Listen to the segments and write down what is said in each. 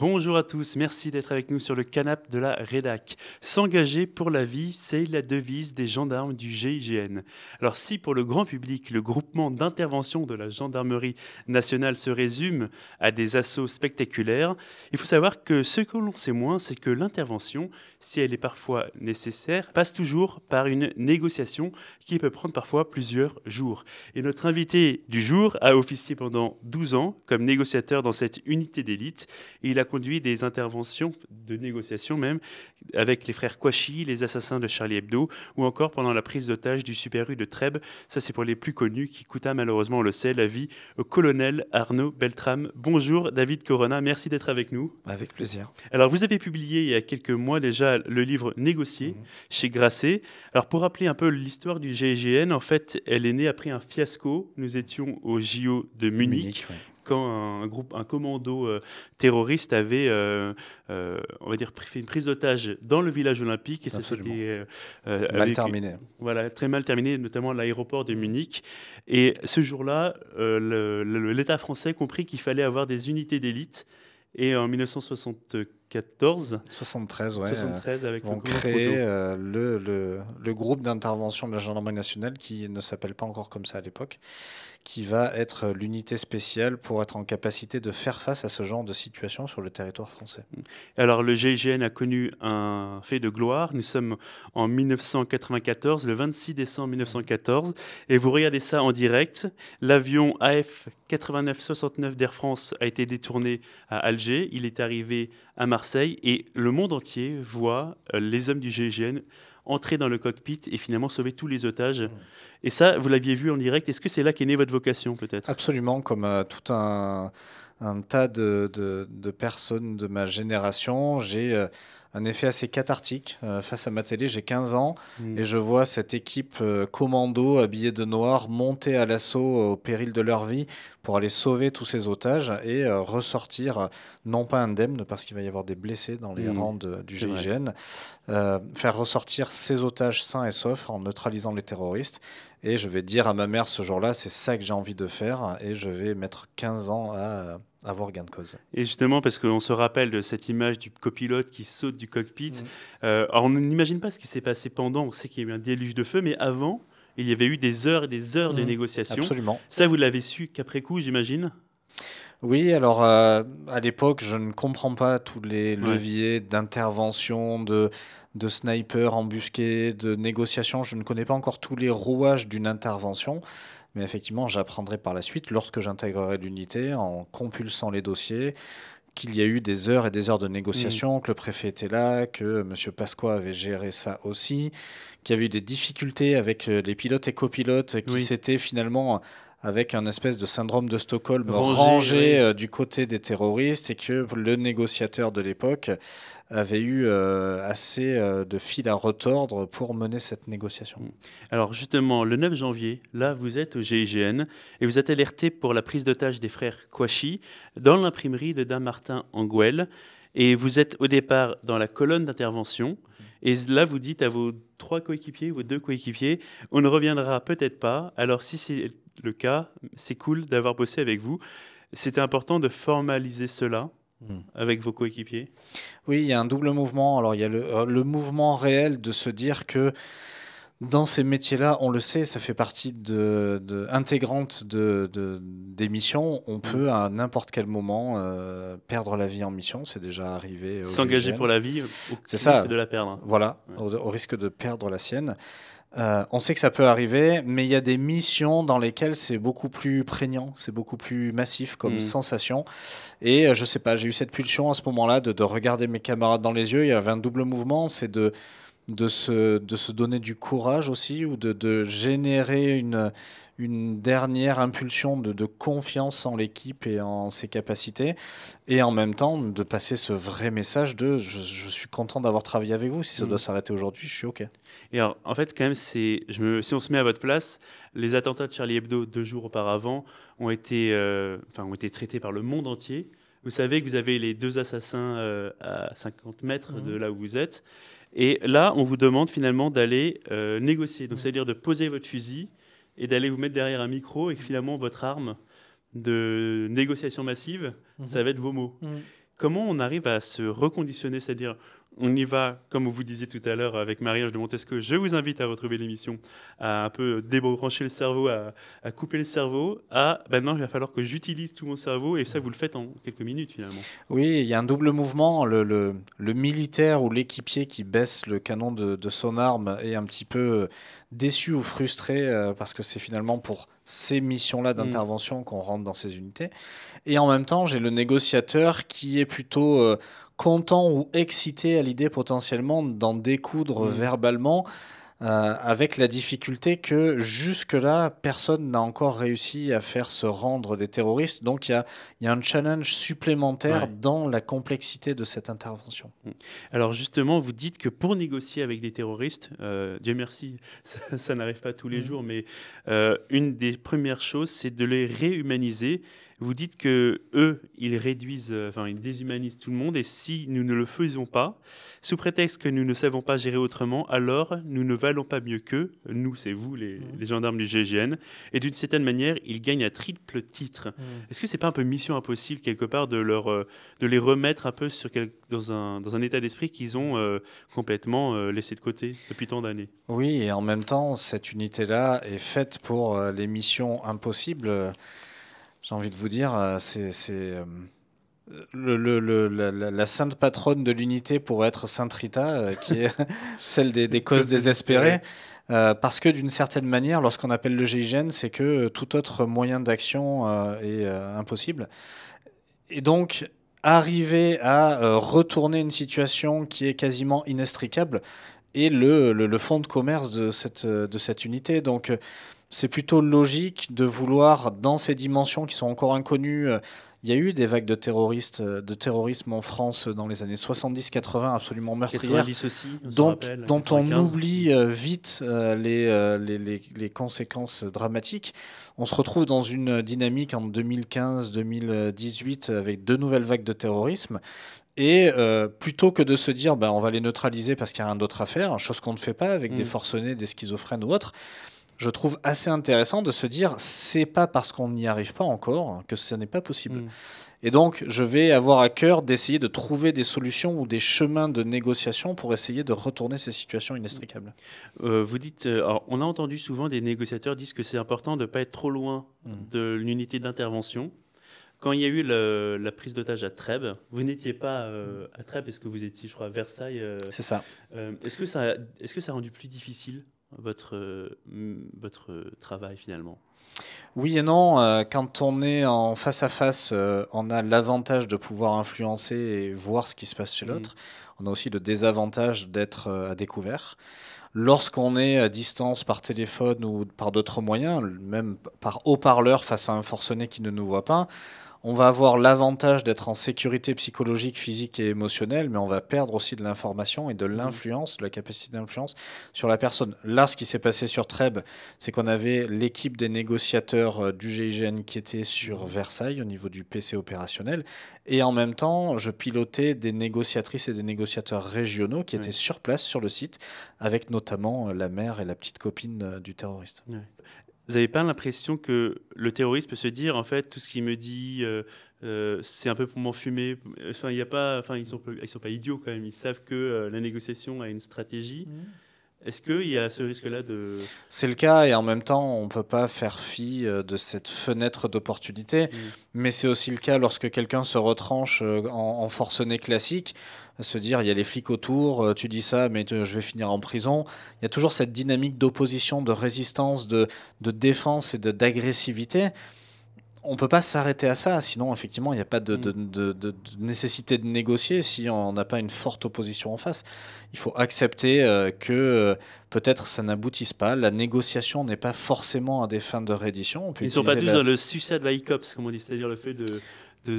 Bonjour à tous, merci d'être avec nous sur le canapé de la rédac. S'engager pour la vie, c'est la devise des gendarmes du GIGN. Alors si pour le grand public, le groupement d'intervention de la gendarmerie nationale se résume à des assauts spectaculaires, il faut savoir que ce que l'on sait moins, c'est que l'intervention, si elle est parfois nécessaire, passe toujours par une négociation qui peut prendre parfois plusieurs jours. Et notre invité du jour a officié pendant 12 ans comme négociateur dans cette unité d'élite. Il a conduit des interventions de négociation même avec les frères Kouachi, les assassins de Charlie Hebdo, ou encore pendant la prise d'otage du Super U de Trèbes. Ça, c'est pour les plus connus, qui coûta malheureusement, on le sait, la vie au colonel Arnaud Beltrame. Bonjour David Corona, merci d'être avec nous. Avec plaisir. Alors, vous avez publié il y a quelques mois déjà le livre Négocier mhm. chez Grasset. Alors, pour rappeler un peu l'histoire du GIGN, en fait, elle est née après un fiasco. Nous étions au JO de Munich quand un groupe, un commando euh, terroriste avait, euh, euh, on va dire, fait une prise d'otage dans le village olympique et mal terminé. Voilà, très mal terminé, notamment l'aéroport de Munich. Et ce jour-là, l'État français comprit qu'il fallait avoir des unités d'élite. Et en 1974, 73, ouais, 73 avec on crée le, groupe d'intervention de la gendarmerie nationale qui ne s'appelle pas encore comme ça à l'époque, qui va être l'unité spéciale pour être en capacité de faire face à ce genre de situation sur le territoire français. Mm. Alors le GIGN a connu un fait de gloire. Nous sommes en 1994, le 26 décembre 1914, et vous regardez ça en direct. L'avion AF 8969 d'Air France a été détourné à Alger, il est arrivé à Marseille, et le monde entier voit euh, les hommes du GIGN entrer dans le cockpit et finalement sauver tous les otages. Et ça, vous l'aviez vu en direct. Est-ce que c'est là qu'est née votre vocation, peut-être Absolument, comme euh, tout un, tas de, personnes de ma génération, j'ai euh, un effet assez cathartique euh, face à ma télé. J'ai 15 ans hmm. et je vois cette équipe commando habillée de noir monter à l'assaut au péril de leur vie pour aller sauver tous ces otages et euh, ressortir, euh, non pas indemne, parce qu'il va y avoir des blessés dans les mmh. rangs du GIGN, euh, faire ressortir ces otages sains et saufs en neutralisant les terroristes. Et je vais dire à ma mère ce jour-là, c'est ça que j'ai envie de faire, et je vais mettre 15 ans à avoir gain de cause. Et justement, parce qu'on se rappelle de cette image du copilote qui saute du cockpit, mmh. on n'imagine pas ce qui s'est passé pendant, on sait qu'il y a eu un déluge de feu, mais avant, il y avait eu des heures et des heures de mmh, négociations. Absolument. Ça, vous l'avez su qu'après coup, j'imagine oui, alors euh, à l'époque, je ne comprends pas tous les leviers d'intervention, de, de snipers embusqués, de négociations. Je ne connais pas encore tous les rouages d'une intervention. Mais effectivement, j'apprendrai par la suite, lorsque j'intégrerai l'unité, en compulsant les dossiers, qu'il y a eu des heures et des heures de négociations, mm. que le préfet était là, que M. Pasqua avait géré ça aussi, qu'il y avait eu des difficultés avec euh, les pilotes et copilotes qui s'étaient finalement avec un espèce de syndrome de Stockholm rangé, euh, du côté des terroristes et que le négociateur de l'époque avait eu euh, assez euh, de fil à retordre pour mener cette négociation. Mm. Alors justement, le 9 janvier, là, vous êtes au GIGN et vous êtes alerté pour la prise d'otage des frères Kouachi dans l'imprimerie de Damartin Anguel. Et vous êtes au départ dans la colonne d'intervention. Et là, vous dites à vos trois coéquipiers, vos deux coéquipiers, on ne reviendra peut-être pas. Alors si c'est le cas, c'est cool d'avoir bossé avec vous. C'était important de formaliser cela hmm. avec vos coéquipiers Oui, il y a un double mouvement. Alors, il y a le, euh, le mouvement réel de se dire que dans ces métiers-là, on le sait, ça fait partie de, intégrante de, des missions. On mm. peut à n'importe quel moment euh, perdre la vie en mission. C'est déjà arrivé. S'engager pour la vie, au risque de la perdre. Voilà, au, risque de perdre la sienne. Euh, on sait que ça peut arriver, mais il y a des missions dans lesquelles c'est beaucoup plus prégnant, c'est beaucoup plus massif comme mm. sensation. Et euh, je sais pas, j'ai eu cette pulsion à ce moment-là de regarder mes camarades dans les yeux. Il y avait un double mouvement, c'est de de se, de se donner du courage aussi ou de, générer une, une dernière impulsion de, confiance en l'équipe et en ses capacités et en même temps de passer ce vrai message de je, suis content d'avoir travaillé avec vous si ça mm. doit s'arrêter aujourd'hui je suis ok et alors en fait quand même c'est je me, si on se met à votre place les attentats de Charlie Hebdo deux jours auparavant ont été euh, enfin ont été traités par le monde entier vous savez que vous avez les deux assassins euh, à 50 mètres mm. de là où vous êtes et là, on vous demande finalement d'aller euh, négocier, donc c'est-à-dire de poser votre fusil et d'aller vous mettre derrière un micro et que mm. finalement votre arme de négociation massive, mm-hmm. ça va être vos mots. Mm. Comment on arrive à se reconditionner, c'est-à-dire on y va, comme vous disiez tout à l'heure avec Mariage de Montesquieu. Je vous invite à retrouver l'émission, à un peu débrancher le cerveau, à, couper le cerveau, à ah, maintenant il va falloir que j'utilise tout mon cerveau, et ça vous le faites en quelques minutes finalement. Oui, il y a un double mouvement, le, militaire ou l'équipier qui baisse le canon de, son arme est un petit peu euh, déçu ou frustré euh, parce que c'est finalement pour ces missions-là mm. d'intervention qu'on rentre dans ces unités. Et en même temps, j'ai le négociateur qui est plutôt... Euh, content ou excité à l'idée potentiellement d'en découdre mm. verbalement. Euh, avec la difficulté que jusque-là, personne n'a encore réussi à faire se rendre des terroristes. Donc il y a, un challenge supplémentaire dans la complexité de cette intervention. Mm. Alors justement, vous dites que pour négocier avec des terroristes, euh, Dieu merci, ça, n'arrive pas tous les mm. jours, mais euh, une des premières choses, c'est de les réhumaniser vous dites que eux, ils réduisent, euh, enfin, ils déshumanisent tout le monde, et si nous ne le faisons pas, sous prétexte que nous ne savons pas gérer autrement, alors nous ne valons pas mieux qu'eux. Nous, c'est vous, les, mmh. gendarmes du GGN. Et d'une certaine manière, ils gagnent à triple titre. Mmh. Est-ce que c'est pas un peu mission impossible quelque part de leur, euh, de les remettre un peu sur dans, un, dans un état d'esprit qu'ils ont euh, complètement laissé de côté depuis tant d'années Oui, et en même temps, cette unité-là est faite pour les missions impossibles j'ai envie de vous dire, euh, c'est. Euh, la, sainte patronne de l'unité pour être Sainte Rita, euh, qui est celle des, causes désespérées. parce que d'une certaine manière, lorsqu'on appelle le GIGN, c'est que tout autre moyen d'action est impossible. Et donc, arriver à retourner une situation qui est quasiment inextricable est le, fond de commerce de cette, de cette unité. Donc, c'est plutôt logique de vouloir, dans ces dimensions qui sont encore inconnues, euh, il y a eu des vagues de terroristes, euh, de terrorisme en France dans les années 70-80 absolument meurtrières, aussi, on dont, dont on oublie euh, vite les, les, les, conséquences dramatiques. On se retrouve dans une dynamique en 2015-2018 avec deux nouvelles vagues de terrorisme. Et plutôt que de se dire bah, on va les neutraliser parce qu'il n'y a rien d'autre à faire, chose qu'on ne fait pas avec des mm. forcenés, des schizophrènes ou autres, je trouve assez intéressant de se dire c'est pas parce qu'on n'y arrive pas encore que ce n'est pas possible. Mm. Et donc, je vais avoir à cœur d'essayer de trouver des solutions ou des chemins de négociation pour essayer de retourner ces situations inextricables. Mm. Euh, vous dites, euh, on a entendu souvent des négociateurs dire que c'est important de ne pas être trop loin mm. de l'unité d'intervention. Quand il y a eu la prise d'otage à Trèbes, vous n'étiez pas euh, à Trèbes, parce que vous étiez, je crois, à Versailles C'est ça. est-ce, que ça est-ce que ça a rendu plus difficile votre, euh, votre travail finalement Oui et non. Euh, quand on est en face à face, euh, on a l'avantage de pouvoir influencer et voir ce qui se passe chez mmh. l'autre. On a aussi le désavantage d'être à découvert. Lorsqu'on est à distance par téléphone ou par d'autres moyens, même par haut-parleur face à un forcené qui ne nous voit pas, on va avoir l'avantage d'être en sécurité psychologique, physique et émotionnelle, mais on va perdre aussi de l'information et de mhm. l'influence, de la capacité d'influence sur la personne. Là, ce qui s'est passé sur Trèbes, c'est qu'on avait l'équipe des négociateurs euh, du GIGN qui était sur Versailles au niveau du PC opérationnel, et en même temps, je pilotais des négociatrices et des négociateurs régionaux qui étaient sur place, sur le site, avec notamment euh, la mère et la petite copine euh, du terroriste vous n'avez pas l'impression que le terroriste peut se dire, en fait, tout ce qu'il me dit, euh, euh, c'est un peu pour m'enfumer. Enfin, il a pas, enfin, ils sont, ils sont pas idiots quand même. Ils savent que euh, la négociation a une stratégie. Mmh. Est-ce qu'il y a ce risque-là de... C'est le cas, et en même temps, on ne peut pas faire fi de cette fenêtre d'opportunité, mmh. mais c'est aussi le cas lorsque quelqu'un se retranche en, en forcené classique à se dire il y a les flics autour, euh, tu dis ça, mais je vais finir en prison. Il y a toujours cette dynamique d'opposition, de résistance, de, de défense et d'agressivité. On ne peut pas s'arrêter à ça, sinon effectivement il n'y a pas mm. de, de, nécessité de négocier si on n'a pas une forte opposition en face. Il faut accepter euh, que euh, peut-être ça n'aboutisse pas. La négociation n'est pas forcément à des fins de reddition. Ils ne sont pas tous dans le suicide by cops, comme on dit, c'est-à-dire le fait de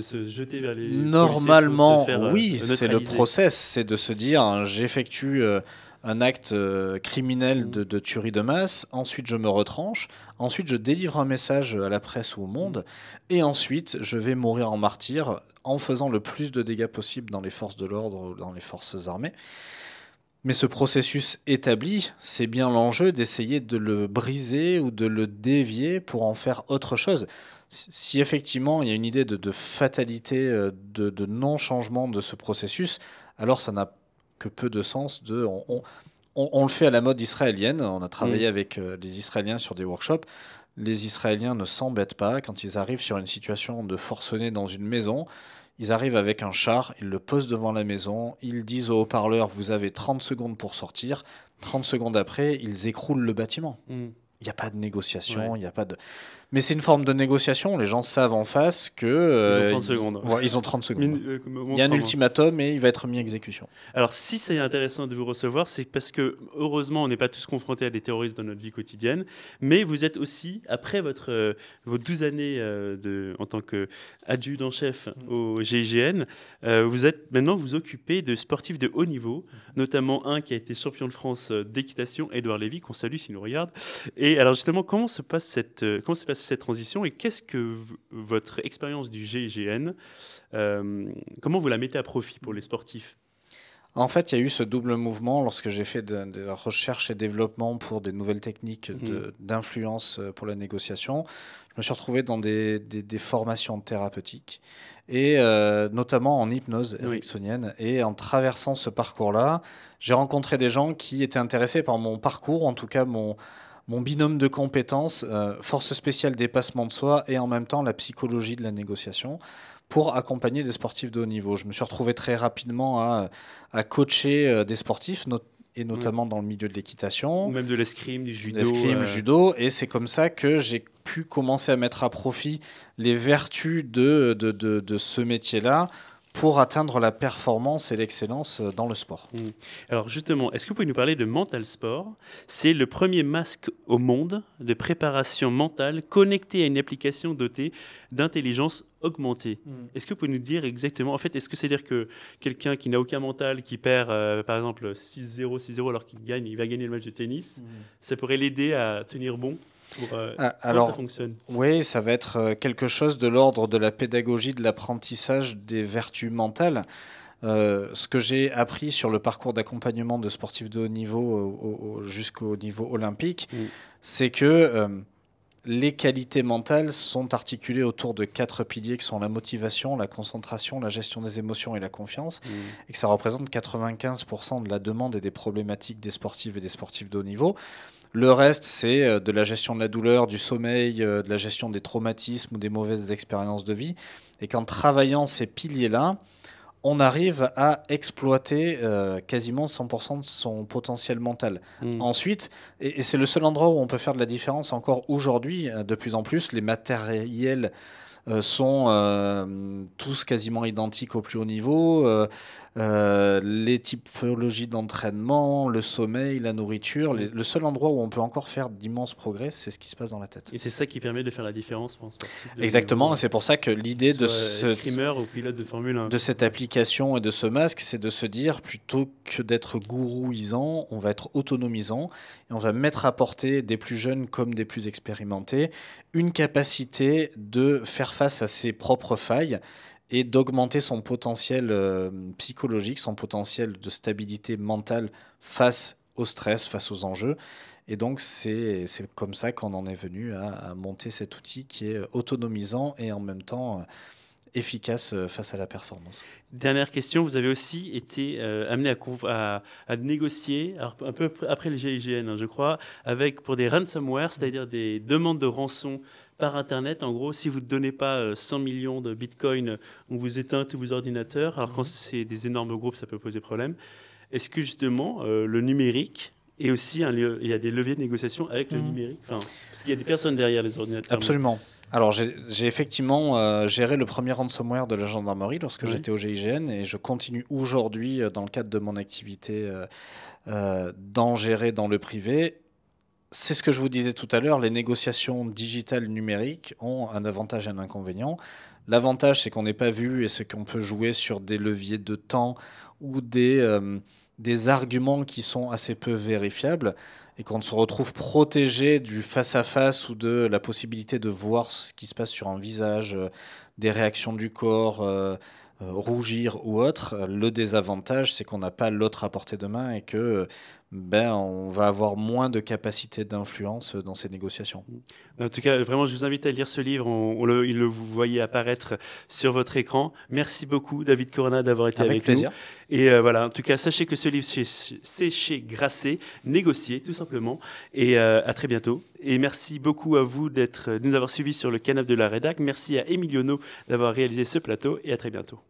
se jeter vers les. Normalement, euh, oui, c'est le process, c'est de se dire hein, j'effectue euh, un acte euh, criminel de, de, tuerie de masse, ensuite je me retranche, ensuite je délivre un message à la presse ou au monde, et ensuite je vais mourir en martyr en faisant le plus de dégâts possible dans les forces de l'ordre ou dans les forces armées. Mais ce processus établi, c'est bien l'enjeu d'essayer de le briser ou de le dévier pour en faire autre chose si effectivement il y a une idée de, fatalité, euh, de, non-changement de ce processus, alors ça n'a que peu de sens de... On, le fait à la mode israélienne. On a travaillé mm. avec les euh, Israéliens sur des workshops. Les Israéliens ne s'embêtent pas quand ils arrivent sur une situation de forcené dans une maison. Ils arrivent avec un char, ils le posent devant la maison, ils disent au haut-parleur Vous avez 30 secondes pour sortir. 30 secondes après, ils écroulent le bâtiment. Mm. Il n'y a pas de négociation, il n'y a pas de. Mais c'est une forme de négociation. Les gens savent en face que. Euh, ils ont 30 secondes. ils ont 30 secondes. Euh, il y a un ultimatum et il va être mis en exécution. Alors, si c'est intéressant de vous recevoir, c'est parce que, heureusement, on n'est pas tous confrontés à des terroristes dans notre vie quotidienne. Mais vous êtes aussi, après votre, euh, vos 12 années de, en tant qu'adjudant-chef mm. au GIGN, vous êtes maintenant vous occupez de sportifs de haut niveau, notamment un qui a été champion de France d'équitation, Édouard Lévy, qu'on salue s'il nous regarde. Et alors, justement, comment se passe cette. comment se cette transition et qu'est-ce que votre expérience du GIGN, euh, comment vous la mettez à profit pour les sportifs en fait, il y a eu ce double mouvement lorsque j'ai fait de, la recherche et développement pour des nouvelles techniques mmh. d'influence euh, pour la négociation. Je me suis retrouvé dans des, formations thérapeutiques et euh, notamment en hypnose ericksonienne. Et en traversant ce parcours-là, j'ai rencontré des gens qui étaient intéressés par mon parcours, en tout cas mon, mon binôme de compétences, euh, force spéciale dépassement de soi et en même temps la psychologie de la négociation pour accompagner des sportifs de haut niveau. Je me suis retrouvé très rapidement à, coacher euh, des sportifs, et notamment dans le milieu de l'équitation. Ou même de l'escrime, du judo. L'escrime, euh. judo. Et c'est comme ça que j'ai pu commencer à mettre à profit les vertus de, de ce métier-là pour atteindre la performance et l'excellence euh, dans le sport. Mmh. Alors justement, est-ce que vous pouvez nous parler de Mental Sport C'est le premier masque au monde de préparation mentale connecté à une application dotée d'intelligence augmentée. Mmh. Est-ce que vous pouvez nous dire exactement, en fait, est-ce que c'est-à-dire que quelqu'un qui n'a aucun mental, qui perd euh, par exemple 6-0, 6-0 alors qu'il gagne, il va gagner le match de tennis, mmh. ça pourrait l'aider à tenir bon euh, ah, alors, ça fonctionne Oui, ça va être euh, quelque chose de l'ordre de la pédagogie de l'apprentissage des vertus mentales. Euh, ce que j'ai appris sur le parcours d'accompagnement de sportifs de haut niveau jusqu'au niveau olympique, mm. c'est que les qualités mentales sont articulées autour de quatre piliers qui sont la motivation, la concentration, la gestion des émotions et la confiance, mm. et que ça représente 95% de la demande et des problématiques des sportifs et des sportifs de haut niveau. Le reste, c'est euh, de la gestion de la douleur, du sommeil, euh, de la gestion des traumatismes ou des mauvaises expériences de vie. Et qu'en travaillant ces piliers-là, on arrive à exploiter euh, quasiment 100% de son potentiel mental. Mmh. Ensuite, et c'est le seul endroit où on peut faire de la différence encore aujourd'hui, de plus en plus, les matériels euh, sont euh, tous quasiment identiques au plus haut niveau. Euh, les typologies d'entraînement, le sommeil, la nourriture. le seul endroit où on peut encore faire d'immenses progrès, c'est ce qui se passe dans la tête. Et c'est ça qui permet de faire la différence, je pense. Exactement, c'est pour ça que l'idée de ce ou pilote de Formule 1. de cette application et de ce masque, c'est de se dire plutôt que d'être gourouisant, on va être autonomisant et on va mettre à portée des plus jeunes comme des plus expérimentés une capacité de faire face à ses propres failles et d'augmenter son potentiel euh, psychologique, son potentiel de stabilité mentale face au stress, face aux enjeux. Et donc, c'est comme ça qu'on en est venu à, monter cet outil qui est autonomisant et en même temps euh, efficace euh, face à la performance. Dernière question, vous avez aussi été amené à, à, négocier, un peu après le GIGN, hein, je crois, avec, pour des ransomware, c'est-à-dire des demandes de rançon par Internet. En gros, si vous ne donnez pas 100 euh, millions de bitcoins, euh, on vous éteint tous vos ordinateurs. Alors, quand mhm. c'est des énormes groupes, ça peut poser problème. Est-ce que justement, euh, le numérique, est aussi, un lieu, il y a des leviers de négociation avec le mhm. numérique, enfin, parce qu'il y a des personnes derrière les ordinateurs. Absolument. Alors, j'ai effectivement géré le premier ransomware de la gendarmerie lorsque j'étais au GIGN et je continue aujourd'hui, dans le cadre de mon activité, d'en gérer dans le privé c'est ce que je vous disais tout à l'heure, les négociations digitales numériques ont un avantage et un inconvénient. L'avantage, c'est qu'on n'est pas vu et c'est qu'on peut jouer sur des leviers de temps ou des, euh, des arguments qui sont assez peu vérifiables et qu'on se retrouve protégé du face-à-face ou de la possibilité de voir ce qui se passe sur un visage, euh, des réactions du corps. Euh, rougir ou autre. Le désavantage, c'est qu'on n'a pas l'autre à portée de main et que ben, on va avoir moins de capacité d'influence dans ces négociations. En tout cas, vraiment, je vous invite à lire ce livre. le, il le vous voyez apparaître sur votre écran. Merci beaucoup, David Corona, d'avoir été avec, avec plaisir. Et euh, voilà, en tout cas, sachez que ce livre, c'est chez Grasset, négocier tout simplement. Et euh, à très bientôt. Et merci beaucoup à vous d'être, de nous avoir suivis sur le canapé de la rédac. Merci à Emiliono d'avoir réalisé ce plateau. Et à très bientôt.